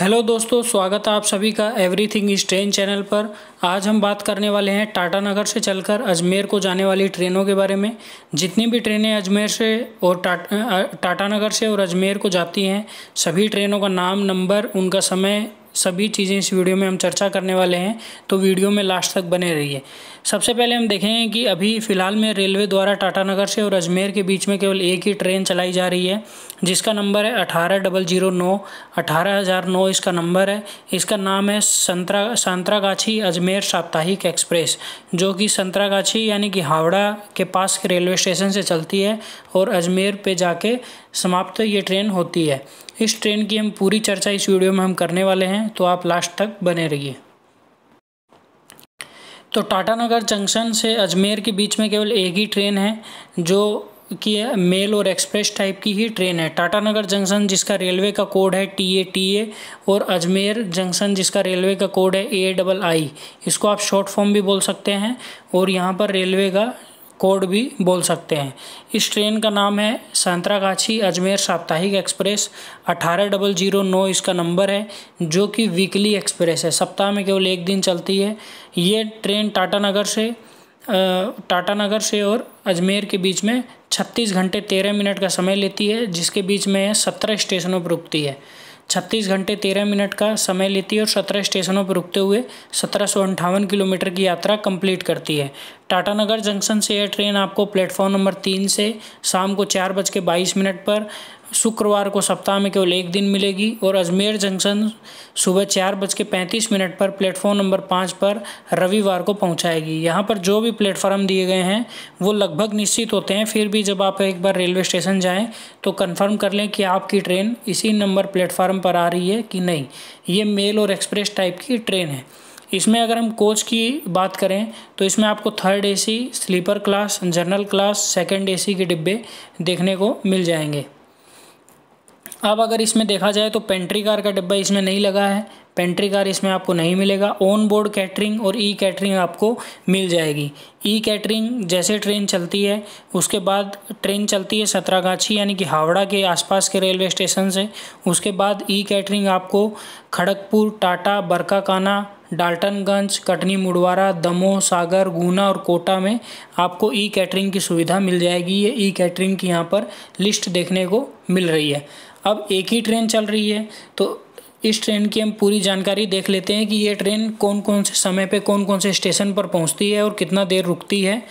hello दोस्तों स्वागत है आप सभी का एवरीथिंग इस ट्रेन चैनल पर आज हम बात करने वाले हैं टाटा नगर से चलकर अजमेर को जाने वाली ट्रेनों के बारे में जितनी भी ट्रेनें अजमेर से और टाटा टाटा नगर से और अजमेर को जाती हैं सभी ट्रेनों का नाम नंबर उनका समय सभी चीज़ें इस वीडियो में हम चर्चा करने वाले हैं तो वीडियो में लास्ट तक बने रहिए सबसे पहले हम देखें कि अभी फ़िलहाल में रेलवे द्वारा टाटानगर से और अजमेर के बीच में केवल एक ही ट्रेन चलाई जा रही है जिसका नंबर है अठारह डबल जीरो नौ अठारह हज़ार नौ इसका नंबर है इसका नाम है संतरा संतरागाछी अजमेर साप्ताहिक एक्सप्रेस जो कि संतरागाछी यानी कि हावड़ा के पास के रेलवे स्टेशन से चलती है और अजमेर पर जाके समाप्त ये ट्रेन होती है इस ट्रेन की हम पूरी चर्चा इस वीडियो में हम करने वाले हैं तो आप लास्ट तक बने रहिए तो टाटानगर जंक्शन से अजमेर के बीच में केवल एक ही ट्रेन है जो कि मेल और एक्सप्रेस टाइप की ही ट्रेन है टाटानगर जंक्शन जिसका रेलवे का कोड है टी ए टी ए और अजमेर जंक्शन जिसका रेलवे का कोड है ए डबल आई इसको आप शॉर्ट फॉर्म भी बोल सकते हैं और यहाँ पर रेलवे का कोड भी बोल सकते हैं इस ट्रेन का नाम है सांतरागाछी अजमेर साप्ताहिक एक्सप्रेस अठारह डबल जीरो नौ इसका नंबर है जो कि वीकली एक्सप्रेस है सप्ताह में केवल एक दिन चलती है ये ट्रेन टाटा नगर से टाटा नगर से और अजमेर के बीच में छत्तीस घंटे तेरह मिनट का समय लेती है जिसके बीच में सत्रह स्टेशनों पर रुकती है छत्तीस घंटे तेरह मिनट का समय लेती है और सत्रह स्टेशनों पर रुकते हुए सत्रह सौ अंठावन किलोमीटर की यात्रा कंप्लीट करती है टाटानगर जंक्शन से यह ट्रेन आपको प्लेटफॉर्म नंबर तीन से शाम को चार बज के बाईस मिनट पर शुक्रवार को सप्ताह में केवल एक दिन मिलेगी और अजमेर जंक्शन सुबह चार बज के पैंतीस मिनट पर प्लेटफॉर्म नंबर पाँच पर रविवार को पहुंचाएगी यहाँ पर जो भी प्लेटफॉर्म दिए गए हैं वो लगभग निश्चित होते हैं फिर भी जब आप एक बार रेलवे स्टेशन जाएं तो कंफर्म कर लें कि आपकी ट्रेन इसी नंबर प्लेटफार्म पर आ रही है कि नहीं ये मेल और एक्सप्रेस टाइप की ट्रेन है इसमें अगर हम कोच की बात करें तो इसमें आपको third AC sleeper class general class second AC के डिब्बे देखने को मिल जाएंगे अब अगर इसमें देखा जाए तो पेंट्री कार का डिब्बा इसमें नहीं लगा है पेंट्री कार इसमें आपको नहीं मिलेगा ऑन बोर्ड कैटरिंग और ई कैटरिंग आपको मिल जाएगी ई कैटरिंग जैसे ट्रेन चलती है उसके बाद ट्रेन चलती है सतरागाछी यानी कि हावड़ा के आसपास के रेलवे स्टेशन से उसके बाद ई कैटरिंग आपको खड़गपुर टाटा बरकाकाना डाल्टनगंज कटनी मुड़वारा दमोह सागर गुना और कोटा में आपको ई कैटरिंग की सुविधा मिल जाएगी ये ई कैटरिंग की यहाँ पर लिस्ट देखने को मिल रही है अब एक ही ट्रेन चल रही है तो इस ट्रेन की हम पूरी जानकारी देख लेते हैं कि ये ट्रेन कौन कौन से समय पे कौन कौन से स्टेशन पर पहुंचती है और कितना देर रुकती है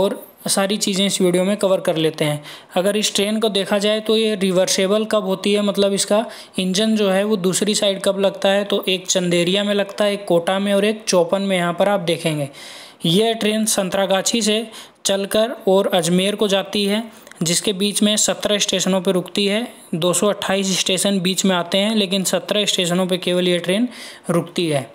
और सारी चीज़ें इस वीडियो में कवर कर लेते हैं अगर इस ट्रेन को देखा जाए तो ये रिवर्सेबल कब होती है मतलब इसका इंजन जो है वो दूसरी साइड कब लगता है तो एक चंदेरिया में लगता है एक कोटा में और एक चौपन में यहाँ पर आप देखेंगे यह ट्रेन संतरागाछी से चलकर और अजमेर को जाती है जिसके बीच में सत्रह स्टेशनों पर रुकती है दो स्टेशन बीच में आते हैं लेकिन सत्रह स्टेशनों पर केवल ये ट्रेन रुकती है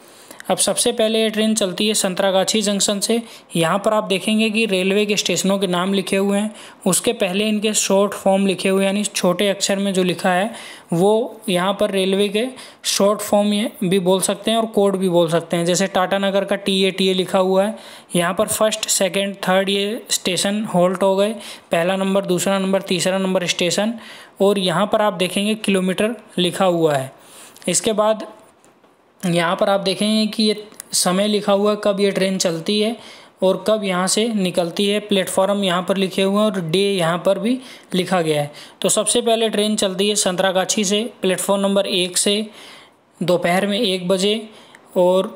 अब सबसे पहले ये ट्रेन चलती है संतरागाछी जंक्शन से यहाँ पर आप देखेंगे कि रेलवे के स्टेशनों के नाम लिखे हुए हैं उसके पहले इनके शॉर्ट फॉर्म लिखे हुए यानी छोटे अक्षर में जो लिखा है वो यहाँ पर रेलवे के शॉर्ट फॉर्म भी बोल सकते हैं और कोड भी बोल सकते हैं जैसे टाटा नगर का टी ए टी ए लिखा हुआ है यहाँ पर फर्स्ट सेकेंड थर्ड ये स्टेशन होल्ट हो गए पहला नंबर दूसरा नंबर तीसरा नंबर स्टेशन और यहाँ पर आप देखेंगे किलोमीटर लिखा हुआ है इसके बाद यहाँ पर आप देखेंगे कि ये समय लिखा हुआ है कब ये ट्रेन चलती है और कब यहाँ से निकलती है प्लेटफॉर्म यहाँ पर लिखे हुए हैं और डे यहाँ पर भी लिखा गया है तो सबसे पहले ट्रेन चलती है संतरागाछी से प्लेटफॉर्म नंबर एक से दोपहर में एक बजे और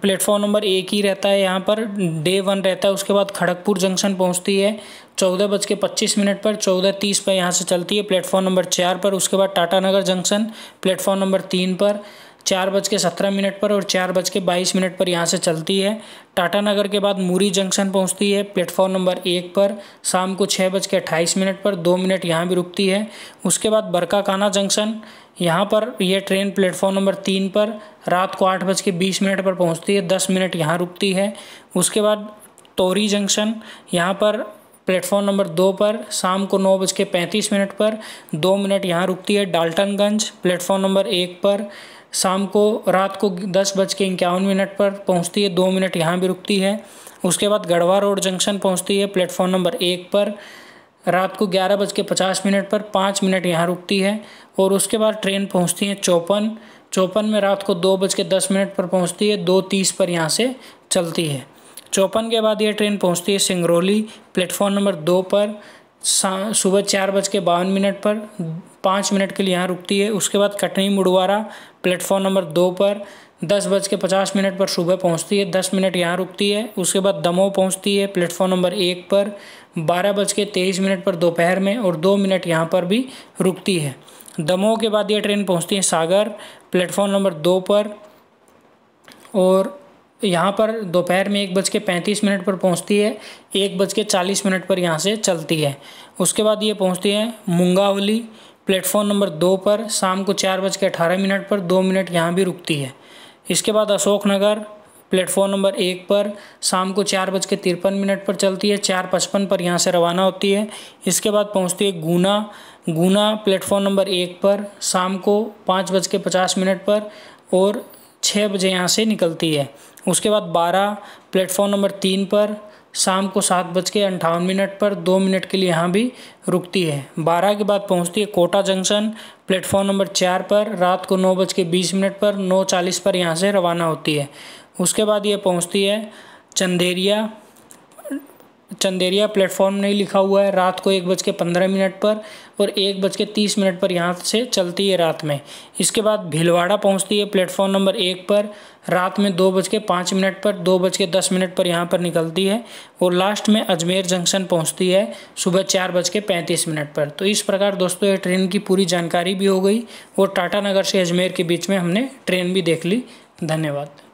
प्लेटफॉर्म नंबर एक ही रहता है यहाँ पर डे वन रहता है उसके बाद खड़गपुर जंक्शन पहुँचती है चौदह बज के पच्चीस मिनट पर चौदह तीस पर यहाँ से चलती है प्लेटफॉर्म नंबर चार पर उसके बाद टाटानगर जंक्शन प्लेटफॉर्म नंबर तीन पर चार बज के सत्रह मिनट पर और चार बज के बाईस मिनट पर यहाँ से चलती है टाटा नगर के बाद मूरी जंक्शन पहुँचती है प्लेटफॉर्म नंबर एक पर शाम को छः बज के अट्ठाईस मिनट पर दो मिनट यहाँ भी रुकती है उसके बाद बरकाकाना जंक्शन यहाँ पर यह ट्रेन प्लेटफॉर्म नंबर तीन पर रात को आठ बज के बीस मिनट पर पहुँचती है दस मिनट यहाँ रुकती है उसके बाद तोरी जंक्शन यहाँ पर प्लेटफॉर्म नंबर दो पर शाम को नौ बज के पैंतीस मिनट पर दो मिनट यहाँ रुकती है डाल्टनगंज प्लेटफॉर्म नंबर एक पर शाम को रात को दस बज के इक्यावन मिनट पर पहुंचती है दो मिनट यहाँ भी रुकती है उसके बाद गढ़वा रोड जंक्शन पहुंचती है प्लेटफॉर्म नंबर एक पर रात को ग्यारह बज के पचास मिनट पर पाँच मिनट यहाँ रुकती है और उसके बाद ट्रेन पहुंचती है चौपन चौपन में रात को दो बज के दस मिनट पर पहुँचती है दो तीस पर यहाँ से चलती है चौपन के बाद ये ट्रेन पहुँचती है सिंगरौली प्लेटफॉर्म नंबर दो पर सुबह चार बज के बावन मिनट पर पाँच मिनट के लिए यहाँ रुकती है उसके बाद कटनी मुड़वारा प्लेटफॉर्म नंबर दो पर दस बज के पचास मिनट पर सुबह पहुँचती है दस मिनट यहाँ रुकती है उसके बाद दमोह पहुँचती है प्लेटफॉर्म नंबर एक पर बारह बज के तेईस मिनट पर दोपहर में और दो मिनट यहाँ पर भी रुकती है दमोह के बाद यह ट्रेन पहुँचती है सागर प्लेटफॉर्म नंबर दो पर और यहाँ पर दोपहर में एक बज के पैंतीस मिनट पर पहुँचती है एक बज के चालीस मिनट पर यहाँ से चलती है उसके बाद ये पहुँचती है मुंगावली प्लेटफॉर्म नंबर दो पर शाम को चार बज के अठारह मिनट पर दो मिनट यहाँ भी रुकती है इसके बाद अशोकनगर प्लेटफॉर्म नंबर एक पर शाम को चार बज के तिरपन मिनट पर चलती है चार पचपन पर यहाँ से रवाना होती है इसके बाद पहुँचती है गुना गुना प्लेटफॉर्म नंबर एक पर शाम को पाँच बज के पचास मिनट पर और छः बजे यहाँ से निकलती है उसके बाद बारह प्लेटफॉर्म नंबर तीन पर शाम को सात बज के अंठावन मिनट पर दो मिनट के लिए यहाँ भी रुकती है बारह के बाद पहुँचती है कोटा जंक्शन प्लेटफॉर्म नंबर चार पर रात को नौ बज के बीस मिनट पर नौ चालीस पर यहाँ से रवाना होती है उसके बाद ये पहुँचती है चंदेरिया चंदेरिया प्लेटफॉर्म नहीं लिखा हुआ है रात को एक बज के पंद्रह मिनट पर और एक बज के तीस मिनट पर यहाँ से चलती है रात में इसके बाद भिलवाड़ा पहुँचती है प्लेटफॉर्म नंबर एक पर रात में दो बज के पाँच मिनट पर दो बज के दस मिनट पर यहाँ पर निकलती है और लास्ट में अजमेर जंक्शन पहुँचती है सुबह चार बज के पैंतीस मिनट पर तो इस प्रकार दोस्तों ये ट्रेन की पूरी जानकारी भी हो गई और टाटानगर से अजमेर के बीच में हमने ट्रेन भी देख ली धन्यवाद